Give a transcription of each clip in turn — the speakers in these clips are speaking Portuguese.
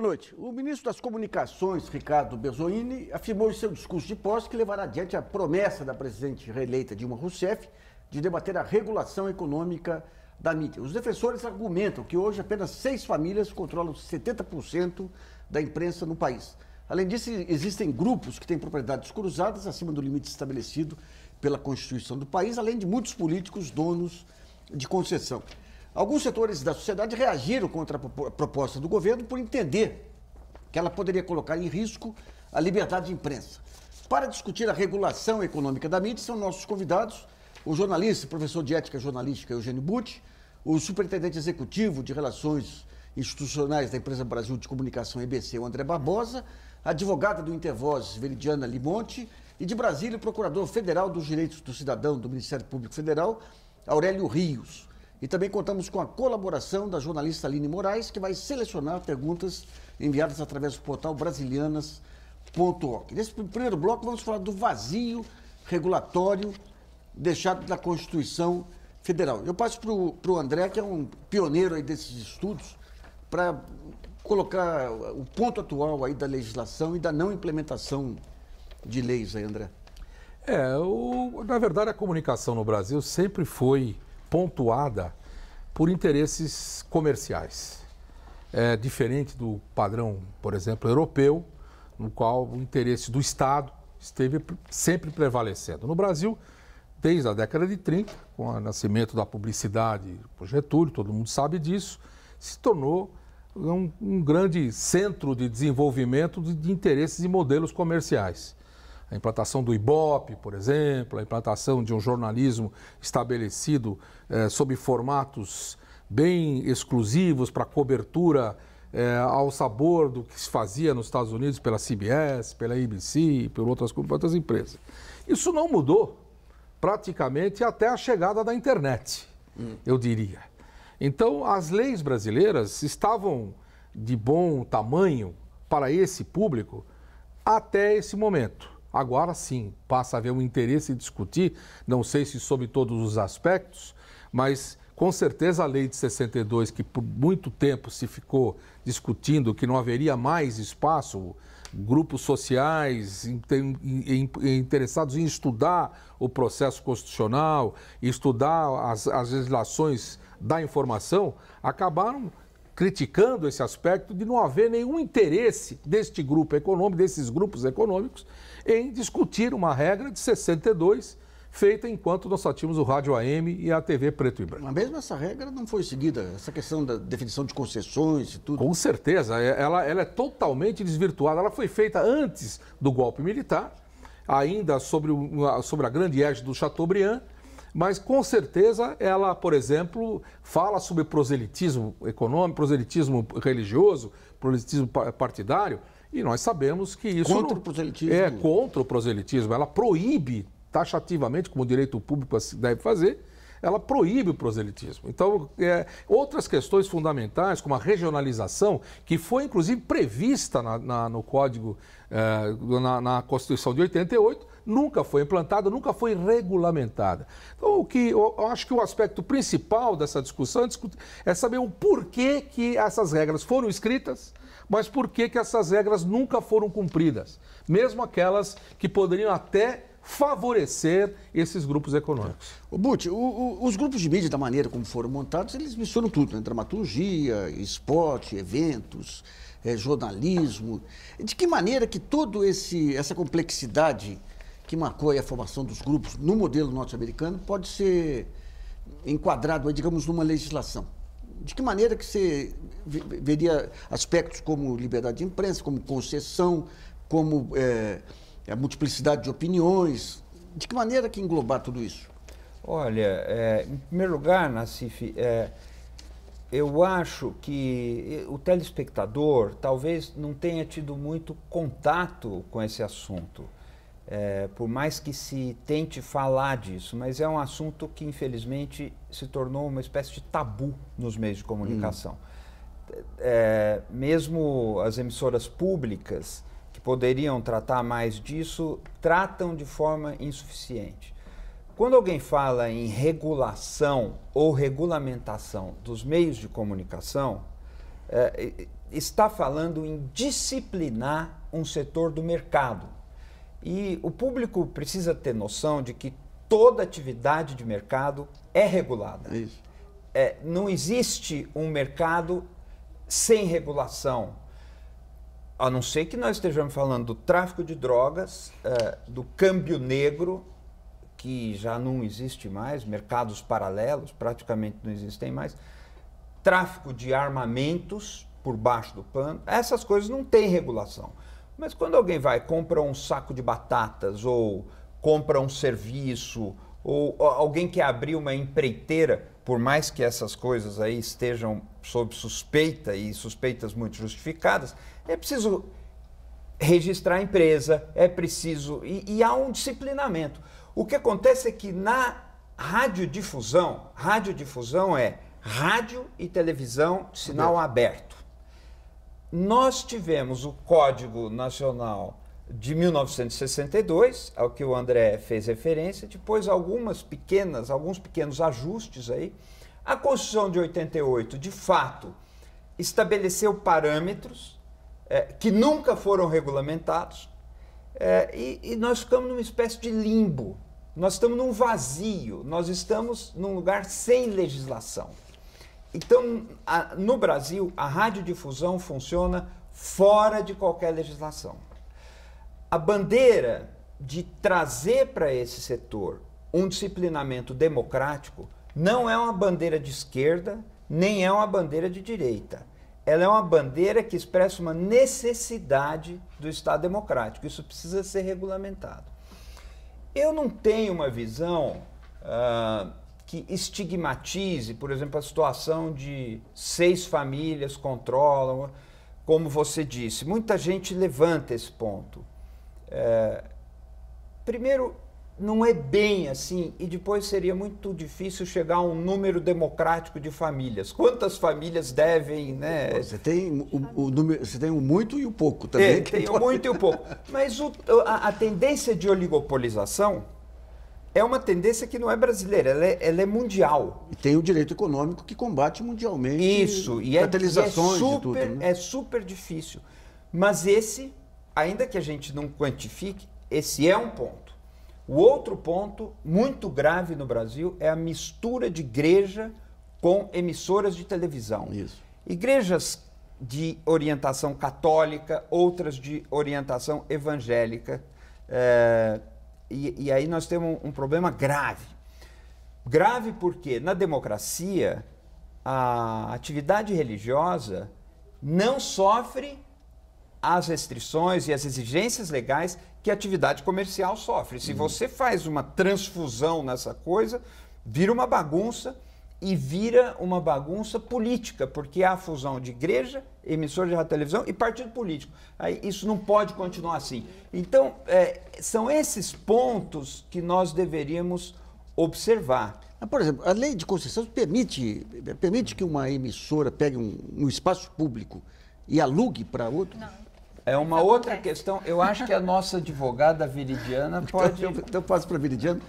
boa noite. O ministro das Comunicações, Ricardo Bezoini, afirmou em seu discurso de posse que levará adiante a promessa da presidente reeleita Dilma Rousseff de debater a regulação econômica da mídia. Os defensores argumentam que hoje apenas seis famílias controlam 70% da imprensa no país. Além disso, existem grupos que têm propriedades cruzadas acima do limite estabelecido pela Constituição do país, além de muitos políticos donos de concessão. Alguns setores da sociedade reagiram contra a proposta do governo por entender que ela poderia colocar em risco a liberdade de imprensa. Para discutir a regulação econômica da mídia, são nossos convidados o jornalista professor de ética jornalística Eugênio Butti, o superintendente executivo de Relações Institucionais da Empresa Brasil de Comunicação EBC, o André Barbosa, a advogada do Intervoz, Veridiana Limonte, e de Brasília, o procurador federal dos direitos do cidadão do Ministério Público Federal, Aurélio Rios. E também contamos com a colaboração da jornalista Aline Moraes, que vai selecionar perguntas enviadas através do portal brasilianas.org. Nesse primeiro bloco, vamos falar do vazio regulatório deixado da Constituição Federal. Eu passo para o André, que é um pioneiro aí desses estudos, para colocar o ponto atual aí da legislação e da não implementação de leis aí, André. É, o, na verdade a comunicação no Brasil sempre foi pontuada por interesses comerciais. É diferente do padrão, por exemplo, europeu, no qual o interesse do Estado esteve sempre prevalecendo. No Brasil, desde a década de 30, com o nascimento da publicidade por Getúlio, todo mundo sabe disso, se tornou um, um grande centro de desenvolvimento de, de interesses e modelos comerciais a implantação do IBOP, por exemplo, a implantação de um jornalismo estabelecido eh, sob formatos bem exclusivos para cobertura eh, ao sabor do que se fazia nos Estados Unidos pela CBS, pela ABC, por outras, por outras empresas. Isso não mudou praticamente até a chegada da internet, hum. eu diria. Então, as leis brasileiras estavam de bom tamanho para esse público até esse momento. Agora sim, passa a haver um interesse em discutir, não sei se sobre todos os aspectos, mas com certeza a lei de 62, que por muito tempo se ficou discutindo que não haveria mais espaço, grupos sociais interessados em estudar o processo constitucional, estudar as, as legislações da informação, acabaram criticando esse aspecto de não haver nenhum interesse deste grupo econômico, desses grupos econômicos, em discutir uma regra de 62 feita enquanto nós só tínhamos o rádio AM e a TV preto e branco. Mas mesmo essa regra não foi seguida, essa questão da definição de concessões e tudo. Com certeza, é, ela, ela é totalmente desvirtuada. Ela foi feita antes do golpe militar, ainda sobre, sobre a grande égide do Chateaubriand, mas com certeza ela, por exemplo, fala sobre proselitismo econômico, proselitismo religioso, proselitismo partidário. E nós sabemos que isso. Contra não... o proselitismo. É, contra o proselitismo. Ela proíbe taxativamente, como o direito público assim deve fazer, ela proíbe o proselitismo. Então, é, outras questões fundamentais, como a regionalização, que foi inclusive prevista na, na, no Código, é, na, na, Constituição de 88, nunca foi implantada, nunca foi regulamentada. Então, o que eu, eu acho que o aspecto principal dessa discussão é, discutir, é saber o porquê que essas regras foram escritas mas por que, que essas regras nunca foram cumpridas? Mesmo aquelas que poderiam até favorecer esses grupos econômicos. O But, o, o, os grupos de mídia, da maneira como foram montados, eles misturam tudo, né? Dramaturgia, esporte, eventos, eh, jornalismo. De que maneira que toda essa complexidade que marcou a formação dos grupos no modelo norte-americano pode ser enquadrado, digamos, numa legislação? De que maneira que você veria aspectos como liberdade de imprensa, como concessão, como é, a é, multiplicidade de opiniões. De que maneira que englobar tudo isso? Olha, é, em primeiro lugar, Nassif, é, eu acho que o telespectador talvez não tenha tido muito contato com esse assunto. É, por mais que se tente falar disso, mas é um assunto que infelizmente se tornou uma espécie de tabu nos meios de comunicação. Hum é, mesmo as emissoras públicas que poderiam tratar mais disso, tratam de forma insuficiente. Quando alguém fala em regulação ou regulamentação dos meios de comunicação, é, está falando em disciplinar um setor do mercado. E o público precisa ter noção de que toda atividade de mercado é regulada. É, não existe um mercado sem regulação, a não ser que nós estejamos falando do tráfico de drogas, é, do câmbio negro, que já não existe mais, mercados paralelos praticamente não existem mais, tráfico de armamentos por baixo do pano, essas coisas não têm regulação. Mas quando alguém vai compra um saco de batatas ou compra um serviço ou alguém quer abrir uma empreiteira, por mais que essas coisas aí estejam sob suspeita e suspeitas muito justificadas, é preciso registrar a empresa, é preciso. E, e há um disciplinamento. O que acontece é que na radiodifusão, radiodifusão é rádio e televisão, sinal aberto. Nós tivemos o Código Nacional de 1962, ao que o André fez referência, depois algumas pequenas, alguns pequenos ajustes aí. A Constituição de 88, de fato, estabeleceu parâmetros é, que nunca foram regulamentados é, e, e nós ficamos numa espécie de limbo. Nós estamos num vazio, nós estamos num lugar sem legislação. Então, a, no Brasil, a radiodifusão funciona fora de qualquer legislação a bandeira de trazer para esse setor um disciplinamento democrático não é uma bandeira de esquerda, nem é uma bandeira de direita. Ela é uma bandeira que expressa uma necessidade do Estado democrático. Isso precisa ser regulamentado. Eu não tenho uma visão uh, que estigmatize, por exemplo, a situação de seis famílias controlam, como você disse. Muita gente levanta esse ponto. É, primeiro, não é bem assim, e depois seria muito difícil chegar a um número democrático de famílias. Quantas famílias devem, né? Você tem o, o número, você tem o muito e o pouco também. É, tem, pode... o muito e o pouco. Mas o, a, a, tendência de oligopolização é uma tendência que não é brasileira, ela é, ela é mundial. E tem o direito econômico que combate mundialmente. Isso, e é, e é super, e tudo, né? é super difícil. Mas esse ainda que a gente não quantifique, esse é um ponto. O outro ponto muito grave no Brasil é a mistura de igreja com emissoras de televisão. Isso. Igrejas de orientação católica, outras de orientação evangélica. É, e, e, aí nós temos um, um problema grave. Grave porque na democracia a atividade religiosa não sofre as restrições e as exigências legais que a atividade comercial sofre. Se uhum. você faz uma transfusão nessa coisa, vira uma bagunça e vira uma bagunça política, porque há a fusão de igreja, emissora de rádio televisão e partido político. Aí, isso não pode continuar assim. Então, é, são esses pontos que nós deveríamos observar. Ah, por exemplo, a lei de concessão permite, permite que uma emissora pegue um, um espaço público e alugue para outro? Não. É uma outra é? questão. Eu acho que a nossa advogada Viridiana então, pode. Então, eu, passo para a Viridiana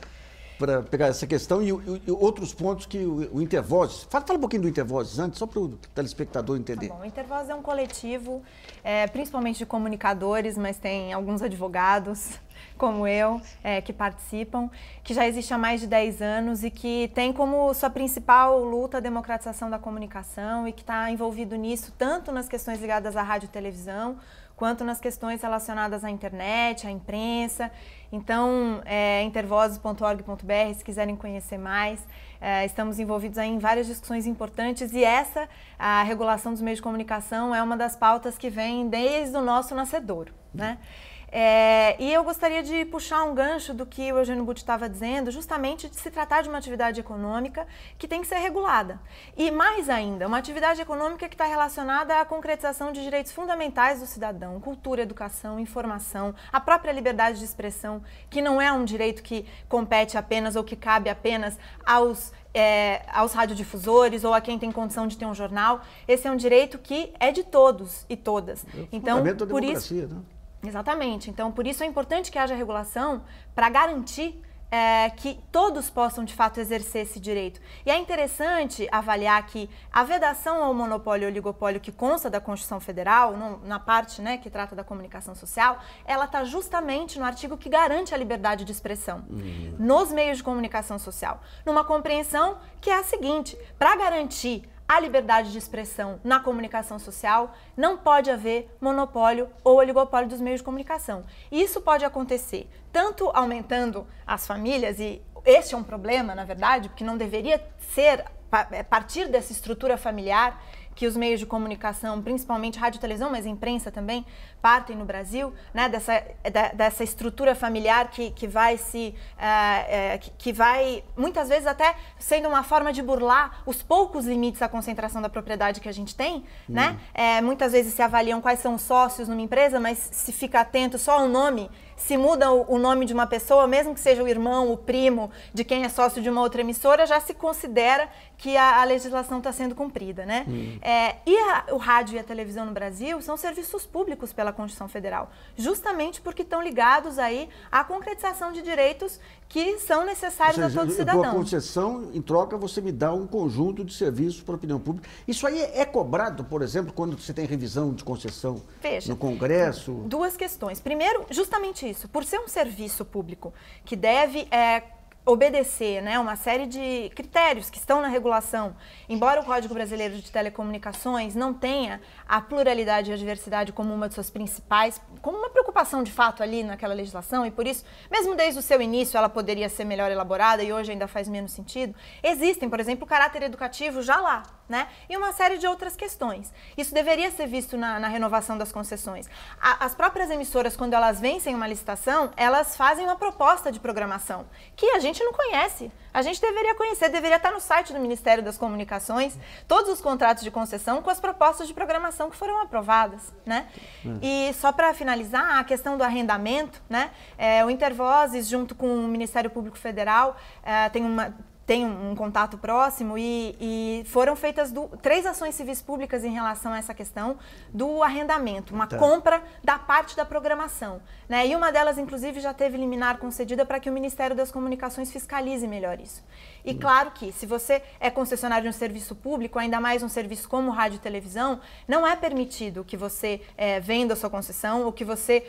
para pegar essa questão e, e, e, outros pontos que o, o Intervozes. Fala, fala um pouquinho do Intervozes antes, só para o telespectador entender. Tá bom, o Intervozes é um coletivo, é, principalmente de comunicadores, mas tem alguns advogados como eu, é, que participam, que já existe há mais de 10 anos e que tem como sua principal luta a democratização da comunicação e que está envolvido nisso, tanto nas questões ligadas à rádio e televisão, quanto nas questões relacionadas à internet, à imprensa. Então, é, intervozes.org.br, se quiserem conhecer mais. É, estamos envolvidos em várias discussões importantes e essa, a regulação dos meios de comunicação, é uma das pautas que vem desde o nosso nascedouro. Né? Uhum. É, e eu gostaria de puxar um gancho do que o Eugênio Butti estava dizendo, justamente de se tratar de uma atividade econômica que tem que ser regulada. E mais ainda, uma atividade econômica que está relacionada à concretização de direitos fundamentais do cidadão, cultura, educação, informação, a própria liberdade de expressão, que não é um direito que compete apenas ou que cabe apenas aos é, aos radiodifusores ou a quem tem condição de ter um jornal. Esse é um direito que é de todos e todas. É então, por isso, né? Exatamente. Então, por isso é importante que haja regulação para garantir é, que todos possam de fato exercer esse direito. E é interessante avaliar que a vedação ao monopólio e oligopólio que consta da Constituição Federal, no, na parte né, que trata da comunicação social, ela está justamente no artigo que garante a liberdade de expressão uhum. nos meios de comunicação social, numa compreensão que é a seguinte: para garantir à liberdade de expressão na comunicação social, não pode haver monopólio ou oligopólio dos meios de comunicação. e Isso pode acontecer tanto aumentando as famílias, e esse é um problema, na verdade, porque não deveria ser é, partir dessa estrutura familiar que os meios de comunicação, principalmente rádio e televisão, mas imprensa também, partem no Brasil, né, dessa, da, dessa estrutura familiar que, que vai se. Eh, eh, que, que vai, muitas vezes, até sendo uma forma de burlar os poucos limites à concentração da propriedade que a gente tem, né? hum. né? É, muitas vezes se avaliam quais são os sócios numa empresa, mas se fica atento só ao nome se muda o nome de uma pessoa, mesmo que seja o irmão, o primo de quem é sócio de uma outra emissora, já se considera que a, a legislação está sendo cumprida, né? Hum. É, e a, o rádio e a televisão no Brasil são serviços públicos pela Constituição Federal, justamente porque estão ligados aí à concretização de direitos que são necessários seja, a todo cidadão. A concessão, em troca, você me dá um conjunto de serviços para a opinião pública. Isso aí é cobrado, por exemplo, quando você tem revisão de concessão Veja, no Congresso? Duas questões. Primeiro, justamente isso. Por ser um serviço público que deve é, obedecer né, uma série de critérios que estão na regulação. Embora o Código Brasileiro de Telecomunicações não tenha a pluralidade e a diversidade como uma de suas principais, como uma preocupação de fato ali naquela legislação, e por isso, mesmo desde o seu início, ela poderia ser melhor elaborada e hoje ainda faz menos sentido, existem, por exemplo, o caráter educativo já lá, né? E uma série de outras questões. Isso deveria ser visto na, na renovação das concessões. A, as próprias emissoras, quando elas vencem uma licitação, elas fazem uma proposta de programação que a gente não conhece. A gente deveria conhecer, deveria estar no site do Ministério das Comunicações todos os contratos de concessão com as propostas de programação que foram aprovadas, né? Hum. E só para finalizar a questão do arrendamento, né? É, o Intervozes junto com o Ministério Público Federal é, tem uma tem um, um contato próximo e, e foram feitas do, três ações civis públicas em relação a essa questão do arrendamento, uma tá. compra da parte da programação. Né? E uma delas, inclusive, já teve liminar concedida para que o Ministério das Comunicações fiscalize melhor isso. E hum. claro que, se você é concessionário de um serviço público, ainda mais um serviço como rádio e televisão, não é permitido que você é, venda a sua concessão ou que você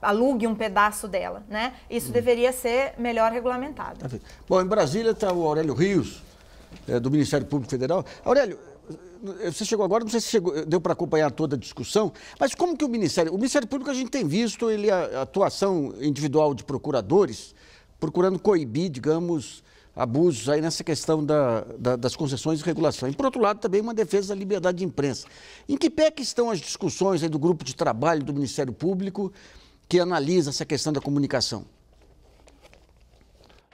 alugue um pedaço dela, né? Isso hum. deveria ser melhor regulamentado. Bom, em Brasília está o Aurélio Rios, é, do Ministério Público Federal. Aurélio, eh, você chegou agora, não sei se chegou, deu para acompanhar toda a discussão, mas como que o Ministério, o Ministério Público a gente tem visto ele a, a atuação individual de procuradores procurando coibir, digamos, abusos aí nessa questão da, da, das concessões e regulação. E, por outro lado, também uma defesa da liberdade de imprensa. Em que pé que estão as discussões aí do grupo de trabalho do Ministério Público que analisa essa questão da comunicação?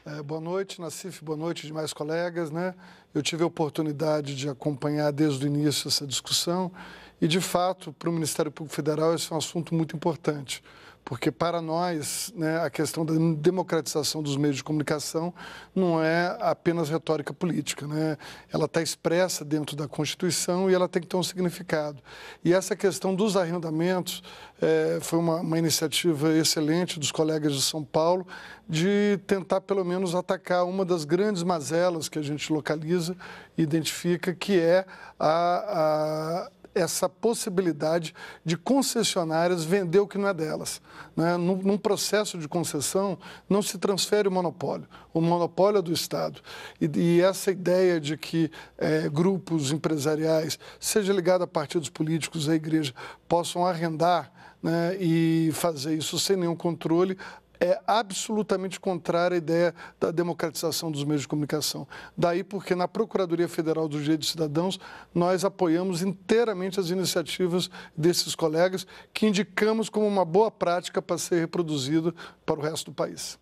É, boa noite, Nassif, boa noite, demais colegas. Né? Eu tive a oportunidade de acompanhar desde o início essa discussão e, de fato, para o Ministério Público Federal, esse é um assunto muito importante porque para nós né, a questão da democratização dos meios de comunicação não é apenas retórica política, né? ela está expressa dentro da Constituição e ela tem que ter um significado. E essa questão dos arrendamentos é, foi uma, uma iniciativa excelente dos colegas de São Paulo de tentar pelo menos atacar uma das grandes mazelas que a gente localiza e identifica, que é a, a essa possibilidade de concessionárias vender o que não é delas. Né? Num, num processo de concessão, não se transfere o monopólio. O monopólio é do Estado. E, e essa ideia de que é, grupos empresariais, seja ligado a partidos políticos, à igreja, possam arrendar né, e fazer isso sem nenhum controle, é absolutamente contrária à ideia da democratização dos meios de comunicação. Daí porque na Procuradoria Federal dos Direitos dos Cidadãos nós apoiamos inteiramente as iniciativas desses colegas que indicamos como uma boa prática para ser reproduzida para o resto do país.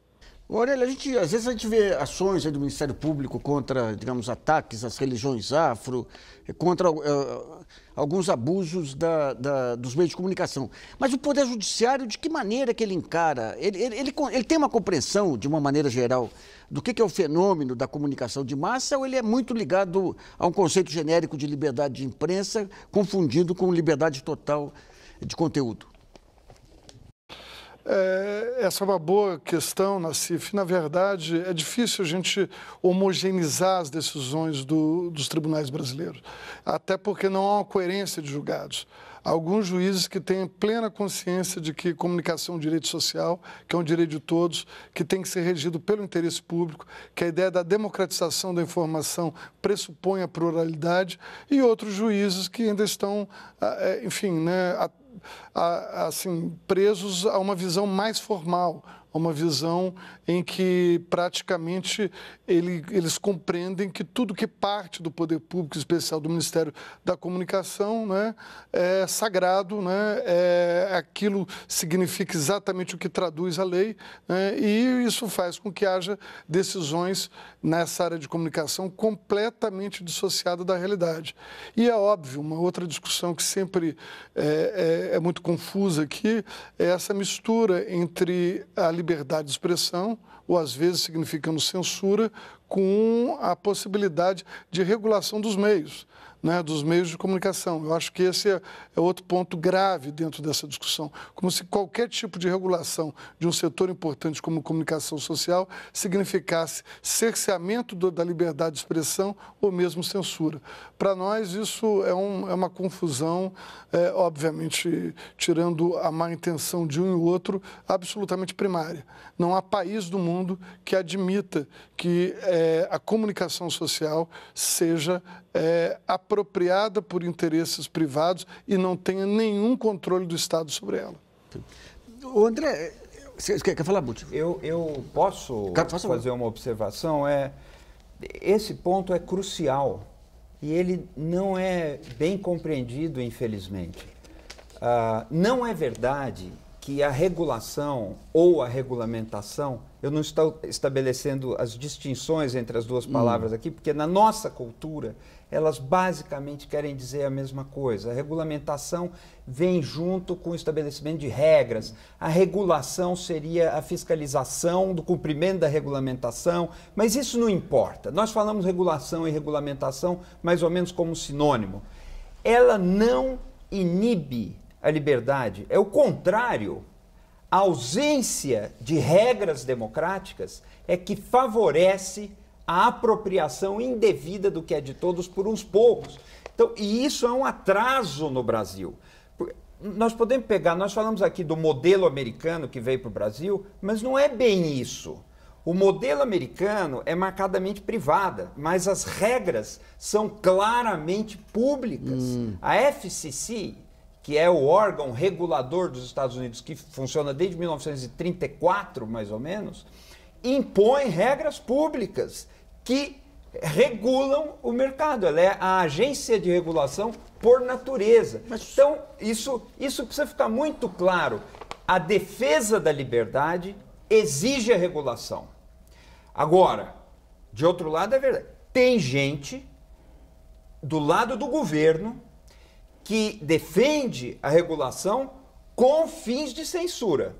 Aurélio, a gente, às vezes a gente vê ações do Ministério Público contra, digamos, ataques às religiões afro, contra uh, alguns abusos da, da, dos meios de comunicação. Mas o Poder Judiciário, de que maneira que ele encara? Ele, ele, ele, ele tem uma compreensão, de uma maneira geral, do que, que é o fenômeno da comunicação de massa ou ele é muito ligado a um conceito genérico de liberdade de imprensa, confundido com liberdade total de conteúdo? É, essa é uma boa questão, Nassif. Na verdade, é difícil a gente homogeneizar as decisões do, dos tribunais brasileiros, até porque não há uma coerência de julgados. Há alguns juízes que têm plena consciência de que comunicação é um direito social, que é um direito de todos, que tem que ser regido pelo interesse público, que a ideia da democratização da informação pressupõe a pluralidade, e outros juízes que ainda estão, ah, é, enfim, né, a, assim, presos a uma visão mais formal, uma visão em que praticamente ele, eles compreendem que tudo que parte do poder público, especial do Ministério da Comunicação, né, é sagrado, né, é, aquilo significa exatamente o que traduz a lei, né, e isso faz com que haja decisões nessa área de comunicação completamente dissociada da realidade. E é óbvio, uma outra discussão que sempre é, é, é muito confusa aqui é essa mistura entre a liberdade liberdade de expressão, ou às vezes significando censura, com a possibilidade de regulação dos meios né, dos meios de comunicação. Eu acho que esse é, é, outro ponto grave dentro dessa discussão. Como se qualquer tipo de regulação de um setor importante como comunicação social significasse cerceamento do, da liberdade de expressão ou mesmo censura. Para nós, isso é, um, é uma confusão, é, obviamente, tirando a má intenção de um e outro, absolutamente primária. Não há país do mundo que admita que é, a comunicação social seja é, a apropriada por interesses privados e não tenha nenhum controle do Estado sobre ela. O André, você quer, quer falar, Buti? Eu, eu posso fazer uma observação? É, esse ponto é crucial e ele não é bem compreendido, infelizmente. Ah, não é verdade que a regulação ou a regulamentação, eu não estou estabelecendo as distinções entre as duas hum. palavras hum. aqui, porque na nossa cultura elas basicamente querem dizer a mesma coisa. A regulamentação vem junto com o estabelecimento de regras. A regulação seria a fiscalização do cumprimento da regulamentação, mas isso não importa. Nós falamos regulação e regulamentação mais ou menos como sinônimo. Ela não inibe a liberdade, é o contrário. A ausência de regras democráticas é que favorece a apropriação indevida do que é de todos por uns poucos. Então, e isso é um atraso no Brasil. Nós podemos pegar, nós falamos aqui do modelo americano que veio para o Brasil, mas não é bem isso. O modelo americano é marcadamente privada, mas as regras são claramente públicas. Hum. A FCC, que é o órgão regulador dos Estados Unidos, que funciona desde 1934, mais ou menos, impõe regras públicas que regulam o mercado. Ela é a agência de regulação por natureza. Mas... Então, isso, isso precisa ficar muito claro. A defesa da liberdade exige a regulação. Agora, de outro lado, é verdade. Tem gente do lado do governo que defende a regulação com fins de censura.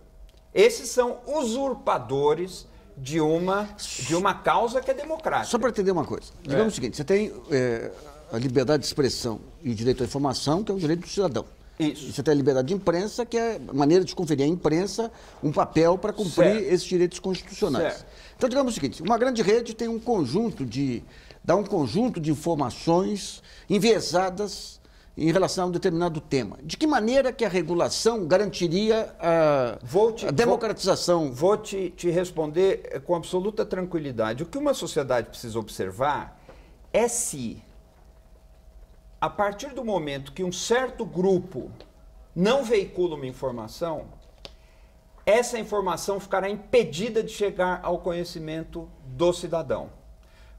Esses são usurpadores de uma, de uma causa que é democrática. Só para entender uma coisa. É. Digamos é. o seguinte, você tem é, a liberdade de expressão e direito à informação, que é o direito do cidadão. Isso. E você tem a liberdade de imprensa, que é a maneira de conferir à imprensa um papel para cumprir certo. esses direitos constitucionais. Certo. Então, digamos o seguinte, uma grande rede tem um conjunto de... dá um conjunto de informações enviesadas em relação a um determinado tema. De que maneira que a regulação garantiria a, te, a democratização? Vou, vou te, te responder com absoluta tranquilidade. O que uma sociedade precisa observar é se, a partir do momento que um certo grupo não veicula uma informação, essa informação ficará impedida de chegar ao conhecimento do cidadão.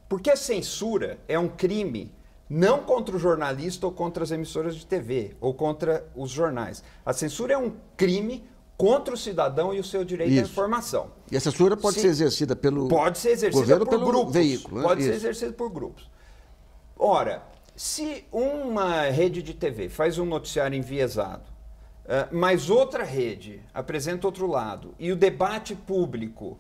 Porque a censura é um crime não contra o jornalista ou contra as emissoras de TV ou contra os jornais. A censura é um crime contra o cidadão e o seu direito Isso. à informação. E a censura pode Se, ser exercida pelo Pode ser exercida governo, por pelo grupos. Veículo, né? Pode Isso. ser exercida por grupos. Ora, se uma rede de TV faz um noticiário enviesado, eh, mas outra rede apresenta outro lado e o debate público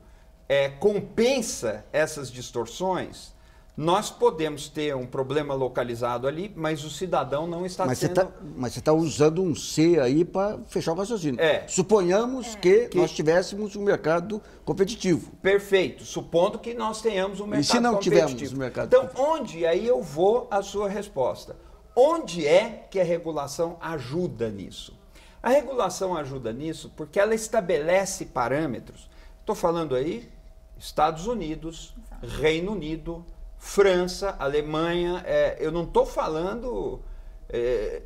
é, compensa essas distorções, nós podemos ter um problema localizado ali, mas o cidadão não está mas sendo... Você tá, mas você está usando um C aí para fechar o raciocínio. É. Suponhamos é. Que, que, nós tivéssemos um mercado competitivo. Perfeito. Supondo que nós tenhamos um mercado competitivo. E se não tivermos um mercado Então, onde? Aí eu vou à sua resposta. Onde é que a regulação ajuda nisso? A regulação ajuda nisso porque ela estabelece parâmetros. Estou falando aí Estados Unidos, Reino Unido, França, Alemanha. É, eu não estou falando é,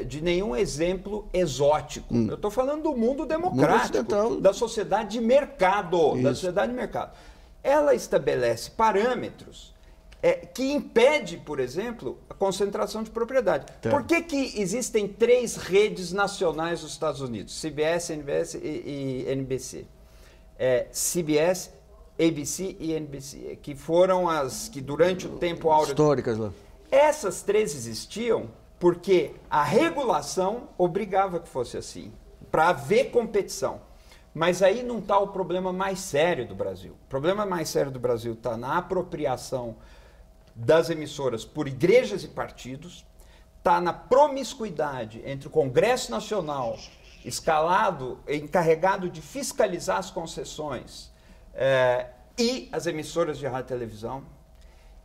é, de nenhum exemplo exótico. Hum. Eu estou falando do mundo democrático, mundo da sociedade de mercado, Isso. da sociedade de mercado. Ela estabelece parâmetros é, que impede, por exemplo, a concentração de propriedade. Tá. Por que, que existem três redes nacionais dos Estados Unidos? CBS, NBS e, e NBC. É, CBS ABC e NBC, que foram as que durante o tempo áureo... Históricas lá. Essas três existiam porque a regulação obrigava que fosse assim, para haver competição. Mas aí não está o problema mais sério do Brasil. O problema mais sério do Brasil está na apropriação das emissoras por igrejas e partidos, está na promiscuidade entre o Congresso Nacional, escalado, encarregado de fiscalizar as concessões, é, e as emissoras de rádio e televisão,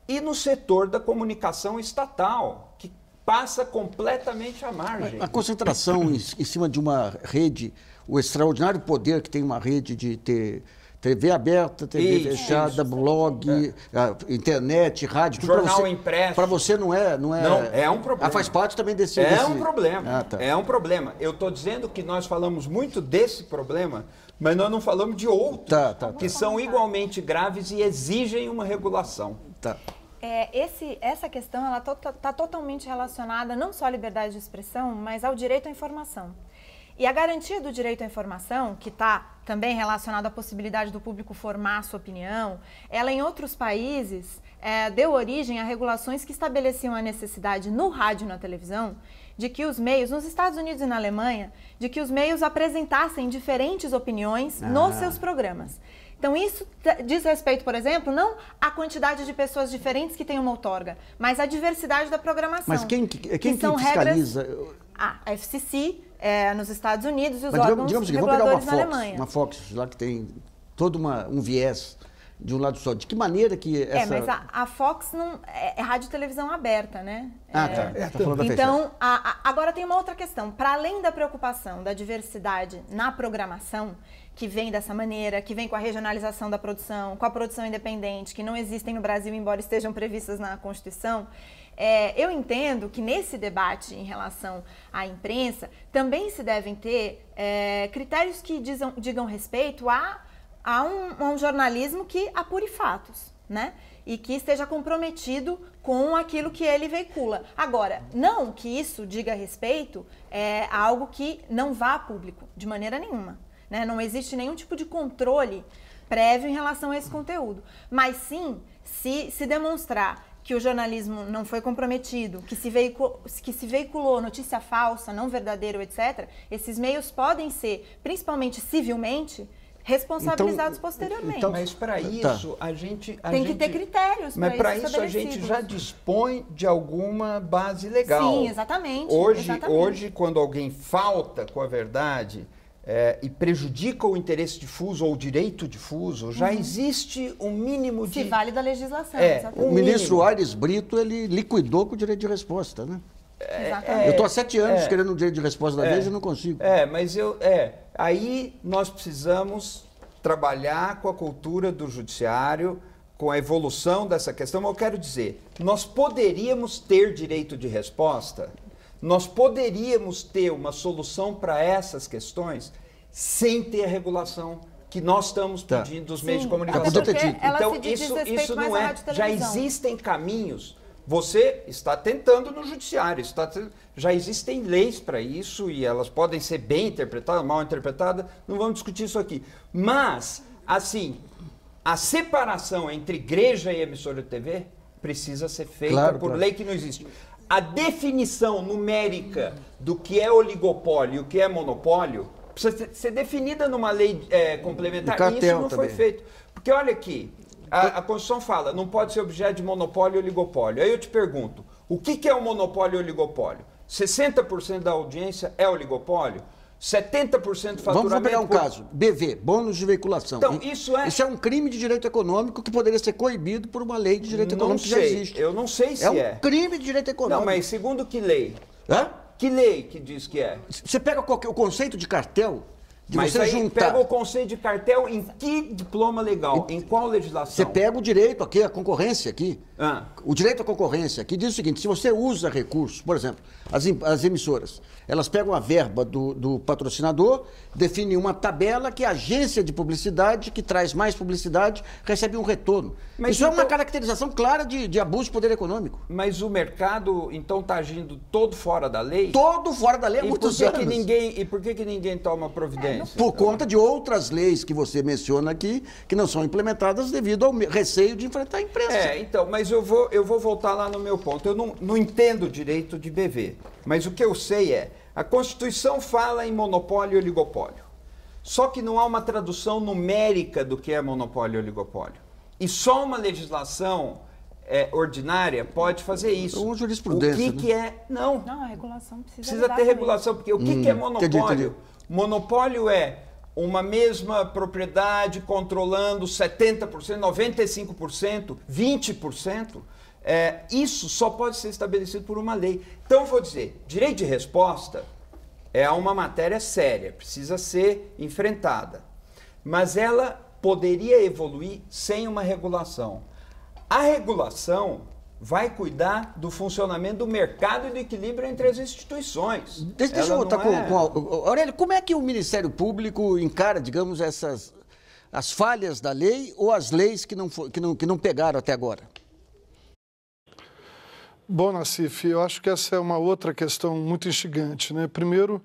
e no setor da comunicação estatal, que passa completamente à margem. A concentração em, em cima de uma rede, o extraordinário poder que tem uma rede de ter TV aberta, TV isso, fechada, isso. blog, é. internet, rádio, jornal pra você, impresso. Para você não é, não é. Não, é um problema. Ah, faz parte também desse. É desse... um problema. Ah, tá. É um problema. Eu estou dizendo que nós falamos muito desse problema, mas nós não falamos de outros tá, tá, tá, que são igualmente graves e exigem uma regulação. Tá. É, esse, essa questão ela está totalmente relacionada não só à liberdade de expressão, mas ao direito à informação. E a garantia do direito à informação, que está também relacionado à possibilidade do público formar sua opinião, ela em outros países é, deu origem a regulações que estabeleciam a necessidade no rádio e na televisão de que os meios, nos Estados Unidos e na Alemanha, de que os meios apresentassem diferentes opiniões ah. nos seus programas. Então, isso diz respeito, por exemplo, não à quantidade de pessoas diferentes que tem uma outorga, mas à diversidade da programação. Mas quem, quem que, quem que fiscaliza? Regras... Ah, a FCC, é, nos Estados Unidos e os Mas, órgãos digamos, digamos reguladores vamos pegar uma Fox, Alemanha. Uma Fox lá que tem todo uma, um viés de um lado só. De que maneira que é, essa... É, mas a, a Fox não é, é rádio e televisão aberta, né? Ah, tá. É, é tá falando então, a, a, agora tem uma outra questão. Para além da preocupação da diversidade na programação, que vem dessa maneira, que vem com a regionalização da produção, com a produção independente, que não existem no Brasil, embora estejam previstas na Constituição, é, eu entendo que nesse debate em relação à imprensa também se devem ter é, critérios que dizam, digam respeito a, a, um, a um jornalismo que apure fatos, né? E que esteja comprometido com aquilo que ele veicula. Agora, não que isso diga respeito é, a algo que não vá a público, de maneira nenhuma. Né? Não existe nenhum tipo de controle prévio em relação a esse conteúdo. Mas sim, se, se demonstrar que o jornalismo não foi comprometido, que se, veicu que se veiculou notícia falsa, não verdadeira, etc., esses meios podem ser, principalmente civilmente, responsabilizados então, posteriormente. Então, mas para tá. isso tá. a gente a tem gente, que ter critérios. Mas para isso, isso a gente já dispõe de alguma base legal. Sim, exatamente. Hoje, exatamente. hoje quando alguém falta com a verdade é, e prejudica o interesse difuso ou o direito difuso, já uhum. existe um mínimo de. Se vale da legislação. É, o ministro Aires Brito ele liquidou com o direito de resposta, né? É, é eu estou há sete anos é, querendo um direito de resposta da é, vez e não consigo. É, mas eu. É, aí nós precisamos trabalhar com a cultura do judiciário, com a evolução dessa questão. Mas eu quero dizer, nós poderíamos ter direito de resposta nós poderíamos ter uma solução para essas questões sem ter a regulação que nós estamos tá. pedindo tá. dos Sim, meios de comunicação. É então, isso, isso não é. Já existem caminhos. Você está tentando no judiciário, está, já existem leis para isso e elas podem ser bem interpretadas, mal interpretadas, não vamos discutir isso aqui. Mas, assim, a separação entre igreja e emissora de TV precisa ser feita claro, por claro. lei que não existe a definição numérica do que é oligopólio e o que é monopólio precisa ser definida numa lei é, complementar. E isso não também. foi feito. Porque olha aqui, a, a Constituição fala, não pode ser objeto de monopólio ou oligopólio. Aí eu te pergunto, o que, que é o monopólio ou oligopólio? 60% da audiência é oligopólio? 70% do faturamento. Vamos pegar um por... caso. BV, bônus de veiculação. Então, isso é. Isso é um crime de direito econômico que poderia ser coibido por uma lei de direito não econômico sei. que já existe. Eu não sei se é. é um crime de direito econômico. Não, mas segundo que lei? Hã? Que lei que diz que é? Você pega qualquer... o conceito de cartel, de Mas você aí juntar... pega o conselho de cartel em que diploma legal? Em qual legislação? Você pega o direito aqui, a concorrência aqui. Ah. O direito à concorrência aqui diz o seguinte: se você usa recursos, por exemplo, as, as emissoras, elas pegam a verba do, do patrocinador, definem uma tabela que a agência de publicidade que traz mais publicidade recebe um retorno. Mas Isso então... é uma então- caracterização clara de, de abuso de poder econômico. Mas o mercado, então, está agindo todo fora da lei? Todo fora da lei há e muitos por que anos. Que ninguém, e por que, que ninguém toma providência? por conta de outras leis que você menciona aqui, que não são implementadas devido ao receio de enfrentar a imprensa. É, então, mas eu vou, eu vou voltar lá no meu ponto. Eu não, não entendo direito de beber. mas o que eu sei é, a Constituição fala em monopólio e oligopólio. Só que não há uma tradução numérica do que é monopólio e oligopólio. E só uma legislação é, ordinária pode fazer isso. É um jurisprudência. O que, né? que é. Não. Não, a regulação precisa. Precisa ter regulação, porque o que, hum, que é monopólio? Hum, entendi, entendi. Monopólio é uma mesma propriedade controlando 70%, 95%, 20%. É, isso só pode ser estabelecido por uma lei. Então, vou dizer, direito de resposta é uma matéria séria, precisa ser enfrentada. Mas ela poderia evoluir sem uma regulação. A regulação vai cuidar do funcionamento do mercado e do equilíbrio entre as instituições. Deixa, deixa eu voltar é... com, com Aurélio, como é que o Ministério Público encara, digamos, essas as falhas da lei ou as leis que não, que não, que não pegaram até agora? Bom, Nassif, eu acho que essa é uma outra questão muito instigante. Né? Primeiro,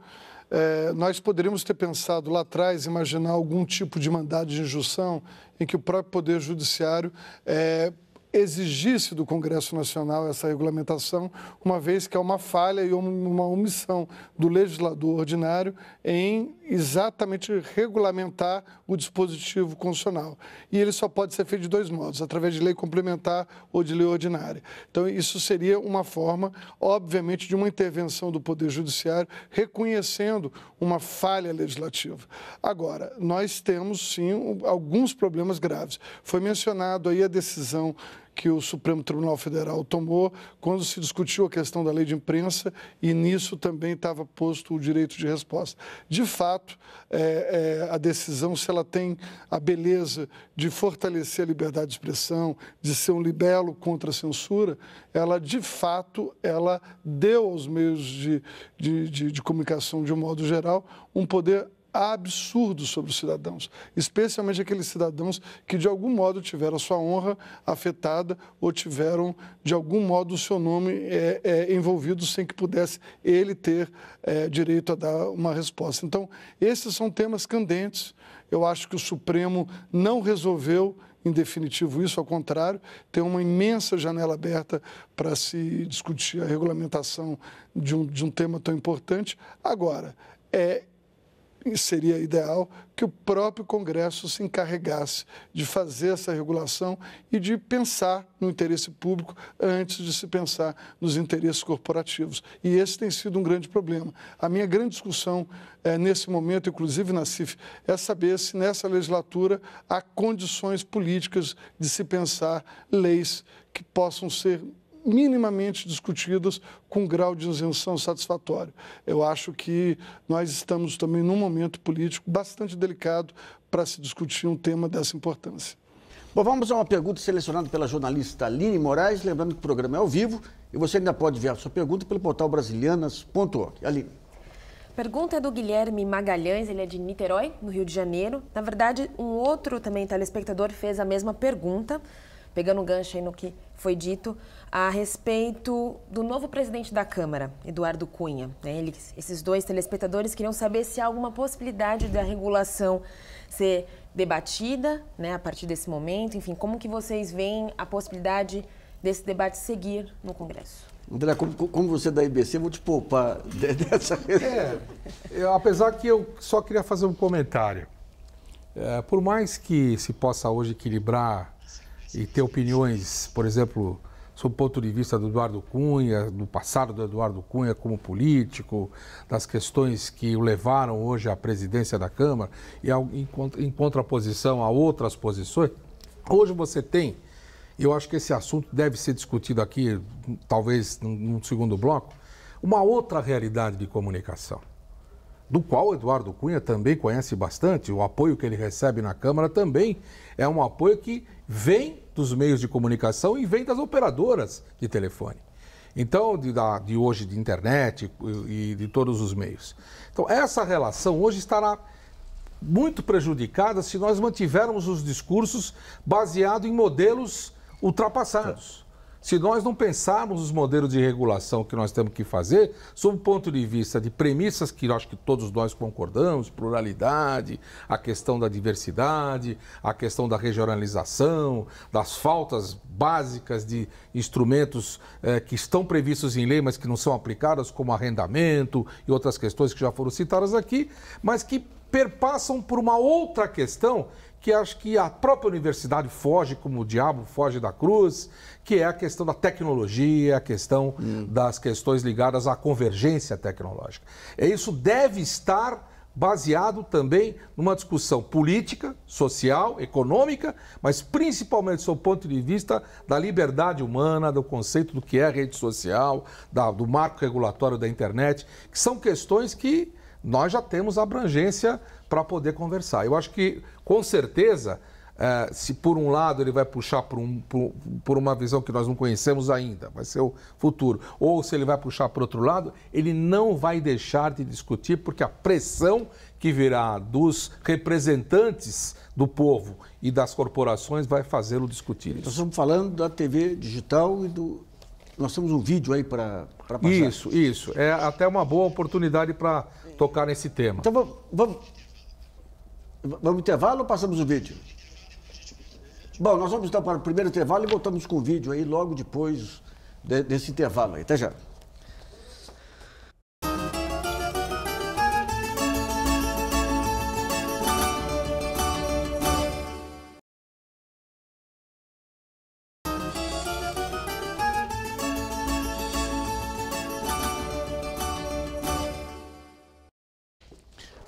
é, nós poderíamos ter pensado lá atrás, imaginar algum tipo de mandado de injunção em que o próprio Poder Judiciário é, exigisse do Congresso Nacional essa regulamentação, uma vez que é uma falha e uma omissão do legislador ordinário em exatamente regulamentar o dispositivo constitucional. E ele só pode ser feito de dois modos, através de lei complementar ou de lei ordinária. Então, isso seria uma forma, obviamente, de uma intervenção do Poder Judiciário reconhecendo uma falha legislativa. Agora, nós temos sim alguns problemas graves. Foi mencionado aí a decisão que o Supremo Tribunal Federal tomou quando se discutiu a questão da lei de imprensa e nisso também estava posto o direito de resposta. De fato, é, é, a decisão, se ela tem a beleza de fortalecer a liberdade de expressão, de ser um libelo contra a censura, ela de fato ela deu aos meios de, de, de, de comunicação de um modo geral um poder absurdo sobre os cidadãos, especialmente aqueles cidadãos que de algum modo tiveram a sua honra afetada ou tiveram de algum modo o seu nome é, é, envolvido sem que pudesse ele ter é, direito a dar uma resposta. Então, esses são temas candentes. Eu acho que o Supremo não resolveu em definitivo isso, ao contrário, tem uma imensa janela aberta para se discutir a regulamentação de um, de um tema tão importante. Agora, é seria ideal que o próprio Congresso se encarregasse de fazer essa regulação e de pensar no interesse público antes de se pensar nos interesses corporativos. E esse tem sido um grande problema. A minha grande discussão é, nesse momento, inclusive na CIF, é saber se nessa legislatura há condições políticas de se pensar leis que possam ser minimamente discutidas com grau de isenção satisfatório. Eu acho que nós estamos também num momento político bastante delicado para se discutir um tema dessa importância. Bom, vamos a uma pergunta selecionada pela jornalista Aline Moraes. Lembrando que o programa é ao vivo e você ainda pode enviar a sua pergunta pelo portal brasilianas.org. Aline. Pergunta é do Guilherme Magalhães, ele é de Niterói, no Rio de Janeiro. Na verdade, um outro também telespectador fez a mesma pergunta, pegando o gancho aí no que foi dito a respeito do novo presidente da Câmara, Eduardo Cunha. Né? esses dois telespectadores queriam saber se há alguma possibilidade da regulação ser debatida né, a partir desse momento. Enfim, como que vocês veem a possibilidade desse debate seguir no Congresso? André, como, como você é da IBC, eu vou te poupar dessa... É, eu, apesar que eu só queria fazer um comentário. É, por mais que se possa hoje equilibrar e ter opiniões, por exemplo, sob o ponto de vista do Eduardo Cunha, do passado do Eduardo Cunha como político, das questões que o levaram hoje à presidência da Câmara, e em contraposição a outras posições, hoje você tem, eu acho que esse assunto deve ser discutido aqui, talvez num segundo bloco, uma outra realidade de comunicação do qual o Eduardo Cunha também conhece bastante. O apoio que ele recebe na Câmara também é um apoio que vem dos meios de comunicação e vem das operadoras de telefone. Então, de, da, de hoje, de internet e, e de todos os meios. Então, essa relação hoje estará muito prejudicada se nós mantivermos os discursos baseados em modelos ultrapassados se nós não pensarmos os modelos de regulação que nós temos que fazer, sob o ponto de vista de premissas que acho que todos nós concordamos, pluralidade, a questão da diversidade, a questão da regionalização, das faltas básicas de instrumentos eh, que estão previstos em lei, mas que não são aplicadas, como arrendamento e outras questões que já foram citadas aqui, mas que perpassam por uma outra questão que acho que a própria universidade foge como o diabo foge da cruz, que é a questão da tecnologia, a questão hum. das questões ligadas à convergência tecnológica. É isso deve estar baseado também numa discussão política, social, econômica, mas principalmente sob o ponto de vista da liberdade humana, do conceito do que é rede social, da, do marco regulatório da internet, que são questões que nós já temos abrangência para poder conversar. Eu acho que, com certeza, é, se por um lado ele vai puxar por, um, por, por, uma visão que nós não conhecemos ainda, vai ser o futuro, ou se ele vai puxar por outro lado, ele não vai deixar de discutir, porque a pressão que virá dos representantes do povo e das corporações vai fazê-lo discutir. Nós estamos falando da TV digital e do. Nós temos um vídeo aí para passar. Isso, isso. É até uma boa oportunidade para tocar nesse tema. Então vamos, vamos, vamos intervalo ou passamos o vídeo? Bom, nós vamos então para o primeiro intervalo e voltamos com o vídeo aí logo depois desse intervalo aí. Até já.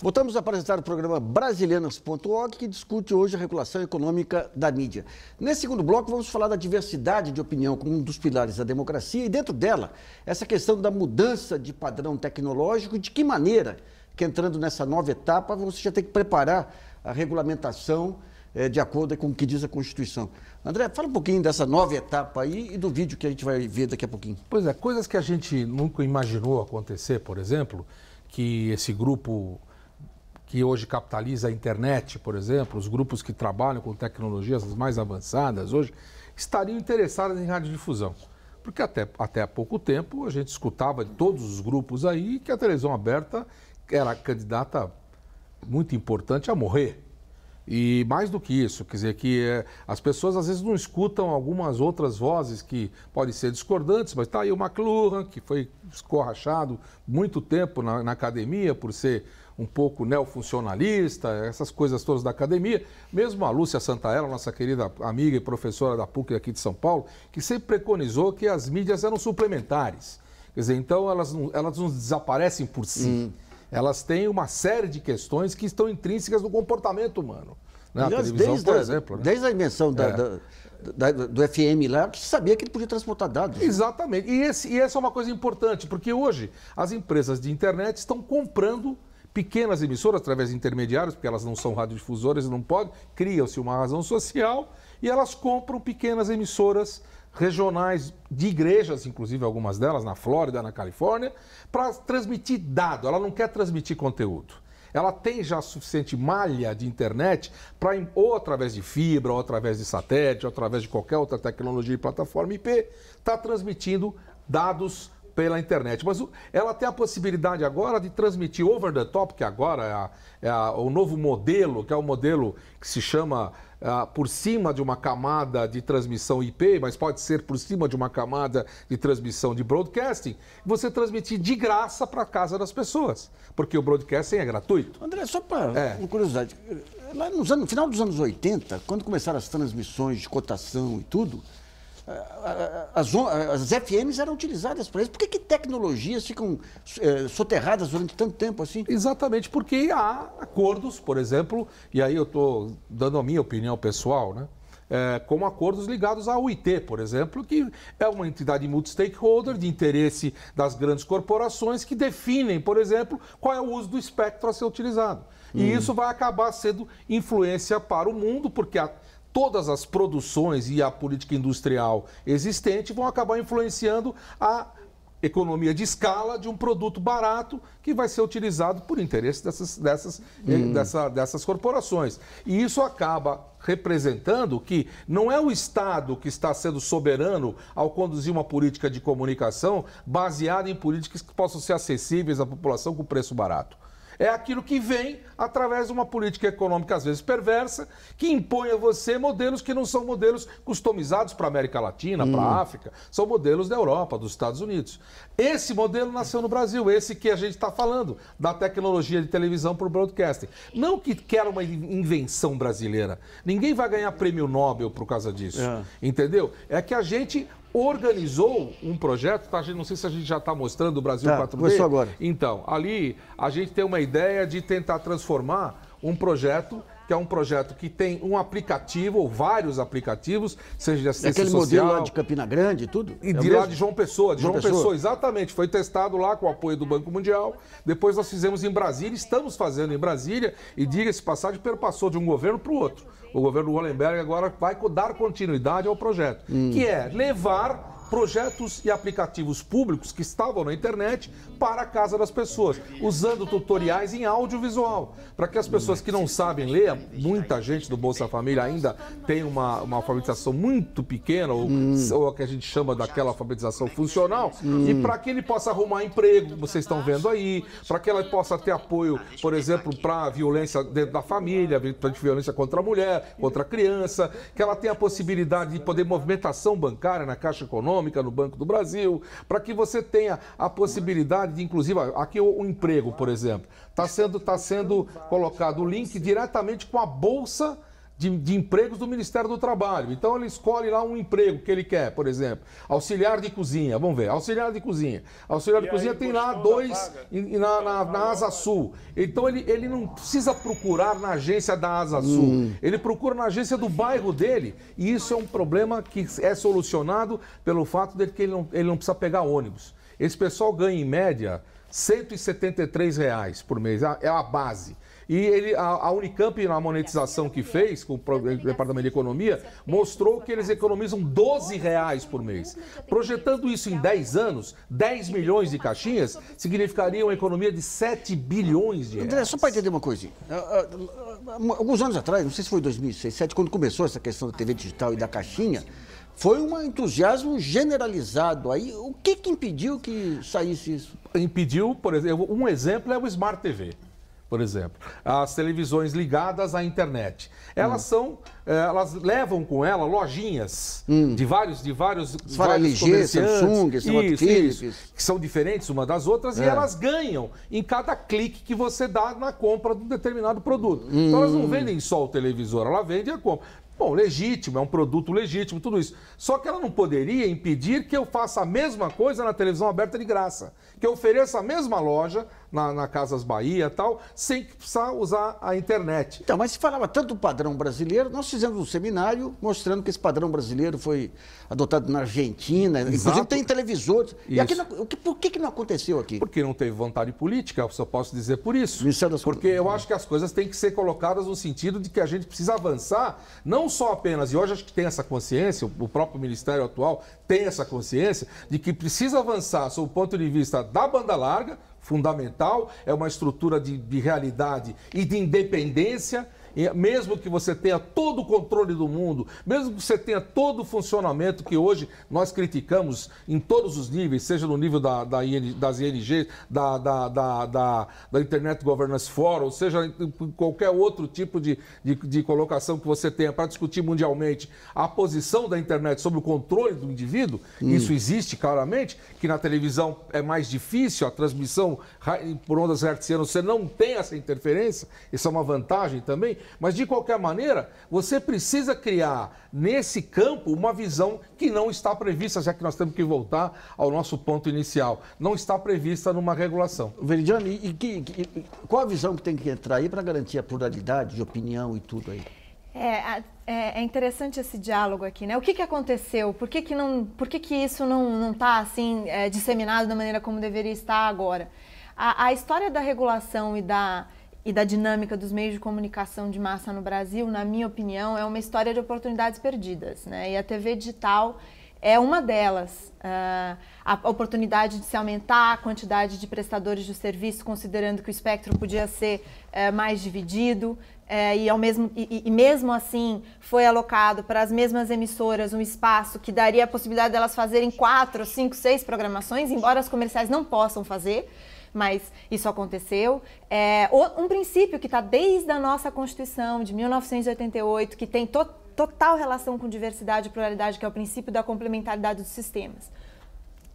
Voltamos a apresentar o programa Brasilianas.org, que discute hoje a regulação econômica da mídia. Nesse segundo bloco, vamos falar da diversidade de opinião como um dos pilares da democracia e, dentro dela, essa questão da mudança de padrão tecnológico e de que maneira que, entrando nessa nova etapa, você já tem que preparar a regulamentação eh, de acordo com o que diz a Constituição. André, fala um pouquinho dessa nova etapa aí e do vídeo que a gente vai ver daqui a pouquinho. Pois é, coisas que a gente nunca imaginou acontecer, por exemplo, que esse grupo que hoje capitaliza a internet, por exemplo, os grupos que trabalham com tecnologias mais avançadas hoje, estariam interessadas em radiodifusão. Porque até, até há pouco tempo a gente escutava de todos os grupos aí que a televisão aberta era candidata muito importante a morrer. E mais do que isso, quer dizer, que é, as pessoas às vezes não escutam algumas outras vozes que podem ser discordantes, mas está aí o McLuhan, que foi escorrachado muito tempo na, na academia por ser um pouco neofuncionalista, essas coisas todas da academia. Mesmo a Lúcia Santaella, nossa querida amiga e professora da PUC aqui de São Paulo, que sempre preconizou que as mídias eram suplementares. Quer dizer, então elas não, elas não desaparecem por si. Hum. Elas têm uma série de questões que estão intrínsecas no comportamento humano. Né? A televisão, desde por a, exemplo. Né? Desde a invenção da, é. da... Da, do FM lá, que sabia que ele podia transportar dados. Exatamente. E, esse, e essa é uma coisa importante, porque hoje as empresas de internet estão comprando pequenas emissoras, através de intermediários, porque elas não são radiodifusoras e não podem, criam-se uma razão social e elas compram pequenas emissoras regionais, de igrejas, inclusive algumas delas, na Flórida, na Califórnia, para transmitir dado. Ela não quer transmitir conteúdo. Ela tem já suficiente malha de internet para, ou através de fibra, ou através de satélite, ou através de qualquer outra tecnologia e plataforma IP, está transmitindo dados pela internet. Mas ela tem a possibilidade agora de transmitir over the top, que agora é, a, é a, o novo modelo, que é o modelo que se chama ah, por cima de uma camada de transmissão IP, mas pode ser por cima de uma camada de transmissão de broadcasting, você transmitir de graça para a casa das pessoas, porque o broadcasting é gratuito. André, só para é. uma curiosidade, lá no final dos anos 80, quando começaram as transmissões de cotação e tudo, as, as FMs eram utilizadas para isso. Por que, que tecnologias ficam é, soterradas durante tanto tempo assim? Exatamente, porque há acordos, por exemplo, e aí eu estou dando a minha opinião pessoal, né? É, acordos ligados à UIT, por exemplo, que é uma entidade multi-stakeholder de interesse das grandes corporações que definem, por exemplo, qual é o uso do espectro a ser utilizado. E hum. isso vai acabar sendo influência para o mundo, porque a todas as produções e a política industrial existente vão acabar influenciando a economia de escala de um produto barato que vai ser utilizado por interesse dessas, dessas, eh, hum. dessa, dessas corporações. E isso acaba representando que não é o Estado que está sendo soberano ao conduzir uma política de comunicação baseada em políticas que possam ser acessíveis à população com preço barato. É aquilo que vem através de uma política econômica, às vezes perversa, que impõe a você modelos que não são modelos customizados para a América Latina, hum. para a África, são modelos da Europa, dos Estados Unidos. Esse modelo nasceu no Brasil, esse que a gente está falando, da tecnologia de televisão para o broadcasting. Não que quer uma invenção brasileira. Ninguém vai ganhar prêmio Nobel por causa disso. É. Entendeu? É que a gente organizou um projeto, tá? não sei se a gente já está mostrando o Brasil tá, 4D. Começou agora. Então, ali a gente tem uma ideia de tentar transformar um projeto que é um projeto que tem um aplicativo ou vários aplicativos, seja de assistência Aquele social... Aquele modelo lá de Campina Grande e tudo? E é de lá de João Pessoa, de João, João Pessoa. Pessoa. exatamente. Foi testado lá com o apoio do Banco Mundial. Depois nós fizemos em Brasília, estamos fazendo em Brasília, e diga-se passagem, perpassou de um governo para o outro. O governo Wallenberg agora vai dar continuidade ao projeto, hum. que é levar projetos e aplicativos públicos que estavam na internet para a casa das pessoas, usando tutoriais em audiovisual, para que as pessoas que não sabem ler, muita gente do Bolsa Família ainda tem uma, uma alfabetização muito pequena, ou, hum. ou a que a gente chama daquela alfabetização funcional, hum. e para que ele possa arrumar emprego, vocês estão vendo aí, para que ela possa ter apoio, por exemplo, para violência dentro da família, para violência contra a mulher, contra a criança, que ela tenha a possibilidade de poder movimentação bancária na Caixa Econômica, Econômica, no Banco do Brasil, para que você tenha a possibilidade de, inclusive, aqui o, o emprego, por exemplo, está sendo, tá sendo colocado o link diretamente com a Bolsa de, de, empregos do Ministério do Trabalho. Então ele escolhe lá um emprego que ele quer, por exemplo, auxiliar de cozinha. Vamos ver, auxiliar de cozinha. Auxiliar e de cozinha tem lá dois na, na, na, Asa Sul. Então ele, ele não precisa procurar na agência da Asa Sul. Hum. Ele procura na agência do bairro dele. E isso é um problema que é solucionado pelo fato de que ele não, ele não precisa pegar ônibus. Esse pessoal ganha em média R$ reais por mês. É, é a base. E ele, a, a Unicamp, na monetização que fez com o Departamento de Economia, mostrou que eles economizam 12 reais por mês. Projetando isso em 10 anos, 10 milhões de caixinhas significaria uma economia de 7 bilhões de reais. André, só para entender uma coisinha. Alguns anos atrás, não sei se foi 2006, 2007, quando começou essa questão da TV digital e da caixinha, foi um entusiasmo generalizado. Aí, o que, que impediu que saísse isso? Impediu, por exemplo, um exemplo é o Smart TV por exemplo, as televisões ligadas à internet. Elas hum. são, eh, elas levam com ela lojinhas hum. de vários, de vários, vários LG, Samsung, isso, isso, que são diferentes uma das outras é. e elas ganham em cada clique que você dá na compra de um determinado produto. Hum. Então elas não hum. vendem só o televisor, ela vende a compra. Bom, legítimo, é um produto legítimo, tudo isso. Só que ela não poderia impedir que eu faça a mesma coisa na televisão aberta de graça, que eu ofereça a mesma loja na, na Casas Bahia tal, sem precisar usar a internet. Então, mas se falava tanto do padrão brasileiro, nós fizemos um seminário mostrando que esse padrão brasileiro foi adotado na Argentina, Exato. inclusive tem televisores. Isso. E aqui não, por que, que não aconteceu aqui? Porque não teve vontade política, eu só posso dizer por isso. É das... Porque eu acho que as coisas têm que ser colocadas no sentido de que a gente precisa avançar, não só apenas, e hoje acho que tem essa consciência, o próprio Ministério atual tem essa consciência, de que precisa avançar sob o ponto de vista da banda larga, fundamental, é uma estrutura de, de realidade e de independência mesmo que você tenha todo o controle do mundo, mesmo que você tenha todo o funcionamento que hoje nós criticamos em todos os níveis, seja no nível da, da IN, das INGs, da, da, da, da, Internet Governance Forum, seja em qualquer outro tipo de, de, de colocação que você tenha para discutir mundialmente a posição da internet sobre o controle do indivíduo, hum. isso existe claramente, que na televisão é mais difícil, a transmissão por ondas hertzianas você não tem essa interferência, isso é uma vantagem também, mas, de qualquer maneira, você precisa criar nesse campo uma visão que não está prevista, já que nós temos que voltar ao nosso ponto inicial. Não está prevista numa regulação. Veridiano, e, qual a visão que tem que entrar aí para garantir a pluralidade de opinião e tudo aí? É, é, é, interessante esse diálogo aqui, né? O que, que aconteceu? Por que, que, não, por que, que isso não está assim é, disseminado da maneira como deveria estar agora? A, a, história da regulação e da e da dinâmica dos meios de comunicação de massa no Brasil, na minha opinião, é uma história de oportunidades perdidas. Né? E a TV digital é uma delas. Uh, a oportunidade de se aumentar a quantidade de prestadores de serviço, considerando que o espectro podia ser uh, mais dividido, eh, e, ao mesmo, e, e, mesmo assim foi alocado para as mesmas emissoras um espaço que daria a possibilidade delas de fazerem quatro, cinco, seis programações, embora as comerciais não possam fazer mas isso aconteceu. É, um princípio que está desde a nossa Constituição de 1988, que tem to total relação com diversidade e pluralidade, que é o princípio da complementaridade dos sistemas.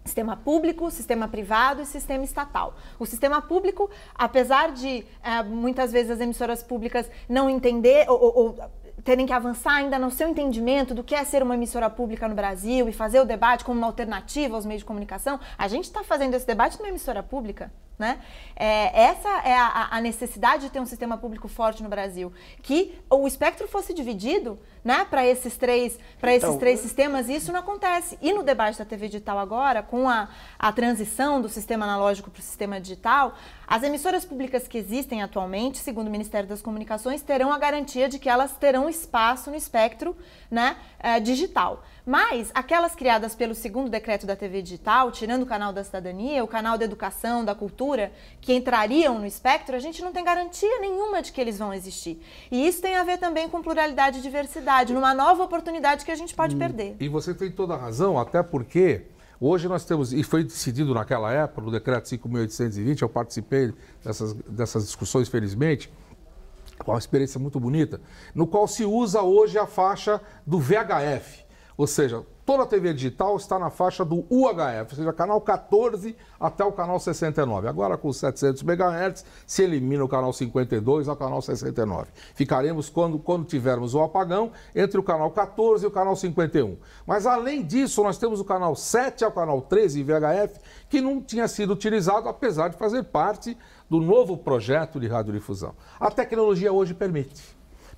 Sistema público, sistema privado e sistema estatal. O sistema público, apesar de é, muitas vezes as emissoras públicas não entender ou, ou terem que avançar ainda no seu entendimento do que é ser uma emissora pública no Brasil e fazer o debate como uma alternativa aos meios de comunicação, a gente está fazendo esse debate numa emissora pública. Né? É, essa é a, a, necessidade de ter um sistema público forte no Brasil. Que o espectro fosse dividido né, para esses, três, então, esses então, três sistemas e isso não acontece. E no debate da TV digital agora, com a, a transição do sistema analógico para o sistema digital, as emissoras públicas que existem atualmente, segundo o Ministério das Comunicações, terão a garantia de que elas terão espaço no espectro né, é, digital. Mas aquelas criadas pelo segundo decreto da TV digital, tirando o canal da cidadania, o canal da educação, da cultura, que entrariam no espectro, a gente não tem garantia nenhuma de que eles vão existir. E isso tem a ver também com pluralidade e diversidade, numa nova oportunidade que a gente pode hum. perder. E você tem toda a razão, até porque Hoje nós temos, e foi decidido naquela época, no decreto 5.820, eu participei dessas, dessas discussões, felizmente, uma experiência muito bonita, no qual se usa hoje a faixa do VHF. Ou seja, toda a TV digital está na faixa do UHF, ou seja, canal 14 até o canal 69. Agora, com 700 MHz, se elimina o canal 52 ao canal 69. Ficaremos, quando, quando tivermos o apagão, entre o canal 14 e o canal 51. Mas, além disso, nós temos o canal 7 ao canal 13 VHF, que não tinha sido utilizado, apesar de fazer parte do novo projeto de radiodifusão. A tecnologia hoje permite.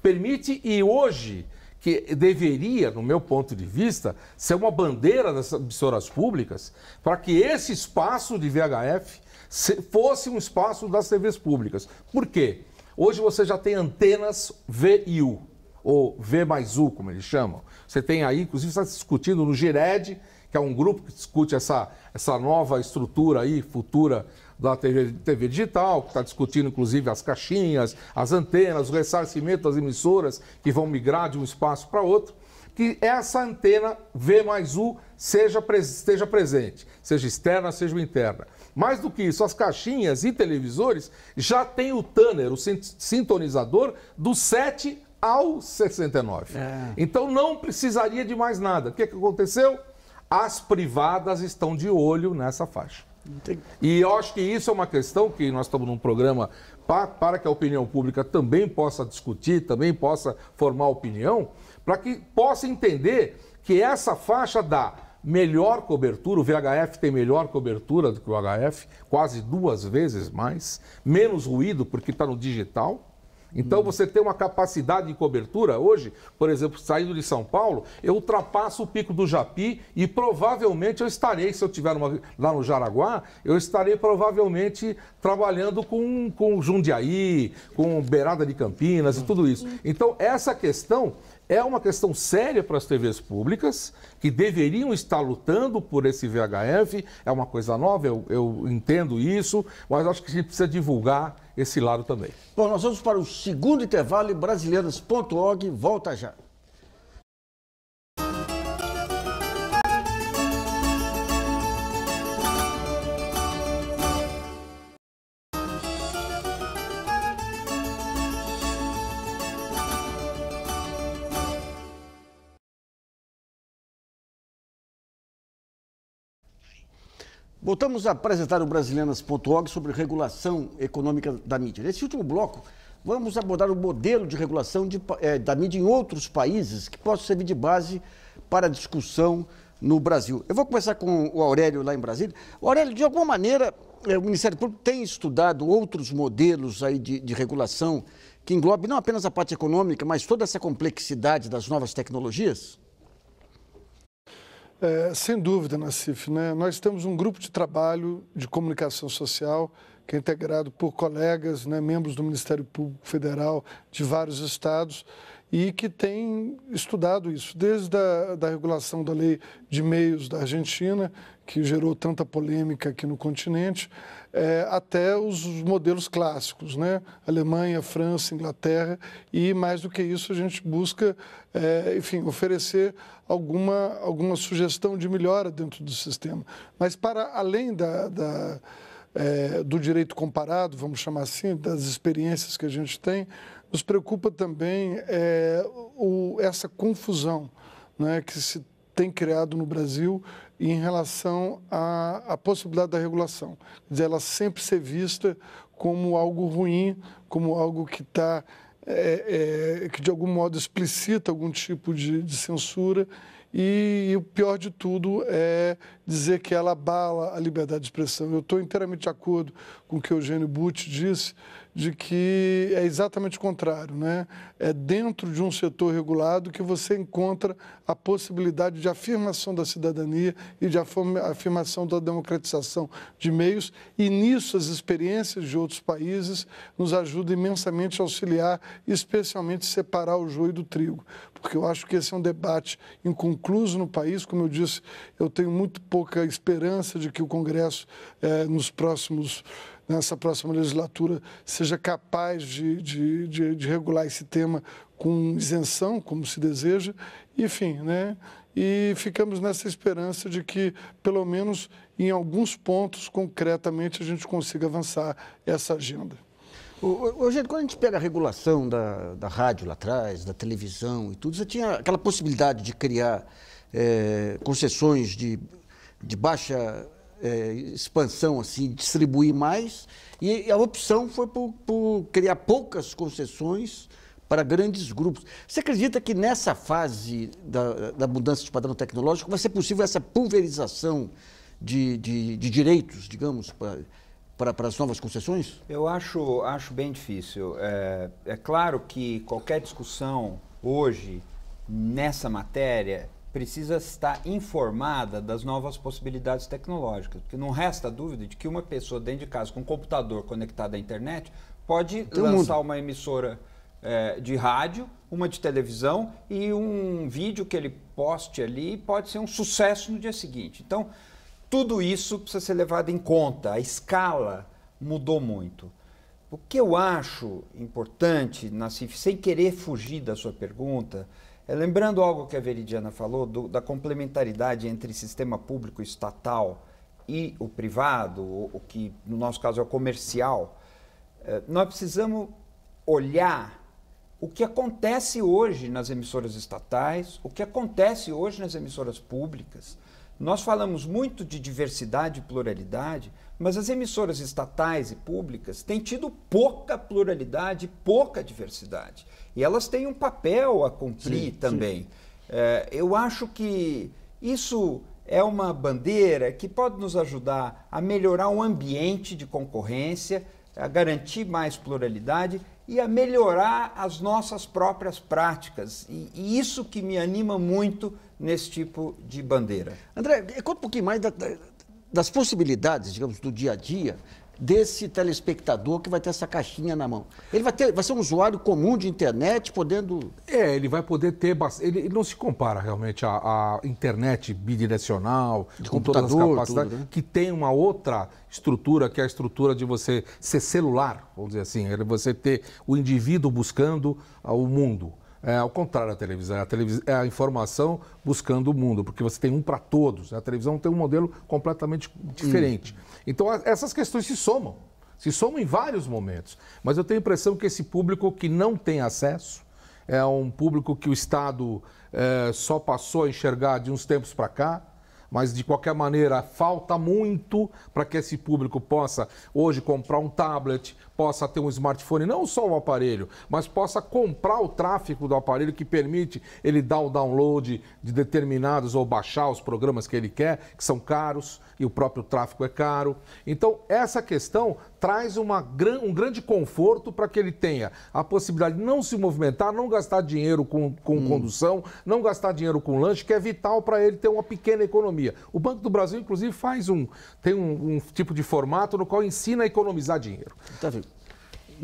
Permite e hoje que deveria, no meu ponto de vista, ser uma bandeira das emissoras públicas para que esse espaço de VHF fosse um espaço das TVs públicas. Por quê? Hoje você já tem antenas VIU, ou V mais U, como eles chamam. Você tem aí, inclusive, está discutindo no GIRED que é um grupo que discute essa, essa nova estrutura aí, futura da TV, TV digital, que está discutindo inclusive as caixinhas, as antenas, o ressarcimento das emissoras que vão migrar de um espaço para outro, que essa antena V mais U seja, esteja presente, seja externa, seja interna. Mais do que isso, as caixinhas e televisores já têm o Tanner, o sintonizador, do 7 ao 69. É. Então não precisaria de mais nada. O que, é que aconteceu? as privadas estão de olho nessa faixa. Entendi. E eu acho que isso é uma questão que nós estamos num programa para, para que a opinião pública também possa discutir, também possa formar opinião, para que possa entender que essa faixa dá melhor cobertura, o VHF tem melhor cobertura do que o HF, quase duas vezes mais, menos ruído porque está no digital então hum. você tem uma capacidade de cobertura hoje, por exemplo, saindo de São Paulo, eu ultrapasso o pico do Japi e provavelmente eu estarei, se eu estiver lá no Jaraguá, eu estarei provavelmente trabalhando com, com Jundiaí, com Beirada de Campinas hum. e tudo isso. Então essa questão é uma questão séria para as TVs públicas, que deveriam estar lutando por esse VHF. É uma coisa nova, eu, eu entendo isso, mas acho que a gente precisa divulgar esse lado também. Bom, nós vamos para o segundo intervalo e brasileiras.org volta já. Voltamos a apresentar o Brasilianas.org sobre regulação econômica da mídia. Nesse último bloco, vamos abordar o modelo de regulação de, é, da mídia em outros países que possa servir de base para a discussão no Brasil. Eu vou começar com o Aurélio lá em Brasília. Aurélio, de alguma maneira, é, o Ministério Público tem estudado outros modelos aí de, de regulação que englobe não apenas a parte econômica, mas toda essa complexidade das novas tecnologias? É, sem dúvida, Nassif. Né? Nós temos um grupo de trabalho de comunicação social que é integrado por colegas, né, membros do Ministério Público Federal de vários estados e que tem estudado isso, desde a da regulação da lei de meios da Argentina, que gerou tanta polêmica aqui no continente, é, até os modelos clássicos, né? Alemanha, França, Inglaterra, e mais do que isso a gente busca, é, enfim, oferecer alguma, alguma sugestão de melhora dentro do sistema. Mas para além da, da é, do direito comparado, vamos chamar assim, das experiências que a gente tem, nos preocupa também é, o, essa confusão né, que se tem criado no Brasil em relação à, à possibilidade da regulação. Quer dizer, ela sempre ser vista como algo ruim, como algo que está é, é, que de algum modo explicita algum tipo de, de censura e, e, o pior de tudo é dizer que ela abala a liberdade de expressão. Eu estou inteiramente de acordo com o que o Eugênio Butti disse de que é exatamente o contrário, né? É dentro de um setor regulado que você encontra a possibilidade de afirmação da cidadania e de afirmação da democratização de meios, e nisso as experiências de outros países nos ajudam imensamente a auxiliar, especialmente separar o joio do trigo, porque eu acho que esse é um debate inconcluso no país, como eu disse, eu tenho muito pouca esperança de que o Congresso eh, nos próximos nessa próxima legislatura seja capaz de, de, de, de regular esse tema com isenção, como se deseja, enfim, né? E ficamos nessa esperança de que, pelo menos em alguns pontos, concretamente, a gente consiga avançar essa agenda. Hoje, quando a gente pega a regulação da, da rádio lá atrás, da televisão e tudo, você tinha aquela possibilidade de criar é, concessões de, de baixa é, expansão, assim, distribuir mais. E a opção foi por, por criar poucas concessões para grandes grupos. Você acredita que nessa fase da, da, mudança de padrão tecnológico vai ser possível essa pulverização de, de, de direitos, digamos, para, para, as novas concessões? Eu acho, acho bem difícil. É, é claro que qualquer discussão hoje nessa matéria precisa estar informada das novas possibilidades tecnológicas, porque não resta dúvida de que uma pessoa dentro de casa com um computador conectado à internet pode Todo lançar mundo. uma emissora é, de rádio, uma de televisão e um vídeo que ele poste ali pode ser um sucesso no dia seguinte. Então, tudo isso precisa ser levado em conta. A escala mudou muito. O que eu acho importante, Nassif, sem querer fugir da sua pergunta, é, lembrando algo que a Veridiana falou, do, da complementaridade entre sistema público estatal e o privado, o, o que no nosso caso é o comercial, é, nós precisamos olhar o que acontece hoje nas emissoras estatais, o que acontece hoje nas emissoras públicas nós falamos muito de diversidade e pluralidade, mas as emissoras estatais e públicas têm tido pouca pluralidade, pouca diversidade. E elas têm um papel a cumprir sim, também. Sim. É, eu acho que isso é uma bandeira que pode nos ajudar a melhorar o ambiente de concorrência, a garantir mais pluralidade e a melhorar as nossas próprias práticas. E, e isso que me anima muito nesse tipo de bandeira. André, conta um pouquinho mais da, da, das possibilidades, digamos, do dia a dia desse telespectador que vai ter essa caixinha na mão. Ele vai, ter, vai ser um usuário comum de internet, podendo... É, ele vai poder ter... Ele, ele não se compara realmente à, à internet bidirecional, de com todas as capacidades, tudo, né? que tem uma outra estrutura, que é a estrutura de você ser celular, vamos dizer assim, é você ter o indivíduo buscando ah, o mundo. É, ao contrário da televisão. A televisão é a informação buscando o mundo, porque você tem um para todos. Né? A televisão tem um modelo completamente diferente. Hum. Então, a, essas questões se somam. Se somam em vários momentos. Mas eu tenho a impressão que esse público que não tem acesso é um público que o Estado é, só passou a enxergar de uns tempos para cá mas de qualquer maneira falta muito para que esse público possa hoje comprar um tablet, possa ter um smartphone, não só o aparelho, mas possa comprar o tráfego do aparelho que permite ele dar o download de determinados ou baixar os programas que ele quer, que são caros e o próprio tráfego é caro. Então, essa questão traz uma, um grande conforto para que ele tenha a possibilidade de não se movimentar, não gastar dinheiro com, com hum. condução, não gastar dinheiro com lanche, que é vital para ele ter uma pequena economia. O Banco do Brasil, inclusive, faz um tem um, um tipo de formato no qual ensina a economizar dinheiro. Tá vendo?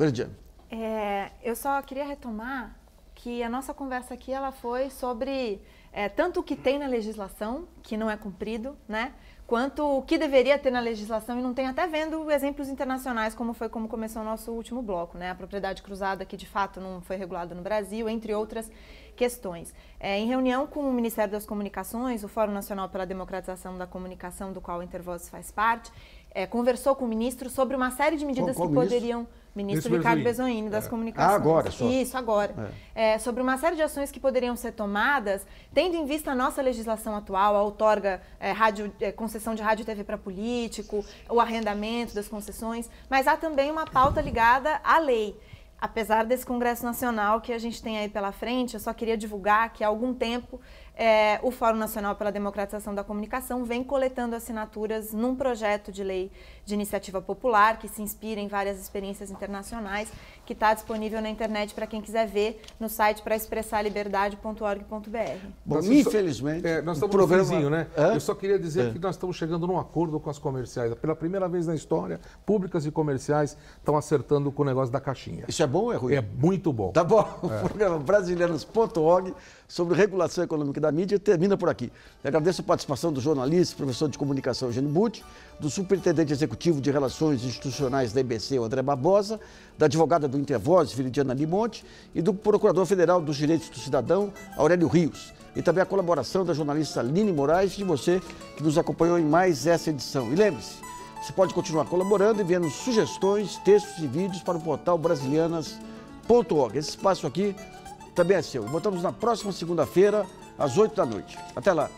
Virginia. É, eu só queria retomar que a nossa conversa aqui ela foi sobre é, tanto o que tem na legislação, que não é cumprido, né? quanto o que deveria ter na legislação e não tem, até vendo exemplos internacionais, como foi como começou o nosso último bloco, né? A propriedade cruzada, que de fato não foi regulada no Brasil, entre outras questões. É, em reunião com o Ministério das Comunicações, o Fórum Nacional pela Democratização da Comunicação, do qual a Intervozes faz parte, é, conversou com o ministro sobre uma série de medidas que poderiam. Ministro, ministro Ricardo Bezoini, das é. Comunicações. Ah, agora só. Isso, agora. É. é. sobre uma série de ações que poderiam ser tomadas, tendo em vista a nossa legislação atual, a outorga, é, rádio, é, concessão de rádio e TV para político, o arrendamento das concessões, mas há também uma pauta ligada à lei apesar desse Congresso Nacional que a gente tem aí pela frente, eu só queria divulgar que há algum tempo é, o Fórum Nacional pela Democratização da Comunicação vem coletando assinaturas num projeto de lei de iniciativa popular que se inspira em várias experiências internacionais, que está disponível na internet para quem quiser ver no site para expressarliberdade.org.br. Bom, infelizmente, é, nós estamos programa... vizinho, né? Eu só queria dizer é. que nós estamos chegando num acordo com as comerciais. Pela primeira vez na história, públicas e comerciais estão acertando com o negócio da caixinha. Isso é bom ou é ruim? É muito bom. Tá bom. O programa brasileiros.org sobre regulação econômica da mídia termina por aqui. agradeço a participação do jornalista, professor de comunicação Eugênio Butti, do superintendente executivo de Relações Institucionais da IBC, André Barbosa, da advogada do Intervoz, Viridiana Limonte, e do procurador federal dos direitos do cidadão, Aurélio Rios. E também a colaboração da jornalista Aline Moraes e de você que nos acompanhou em mais essa edição. E lembre-se, você pode continuar colaborando, enviando sugestões, textos e vídeos para o portal brasilianas.org. Esse espaço aqui também é seu. Voltamos na próxima segunda-feira, às 8 da noite. Até lá.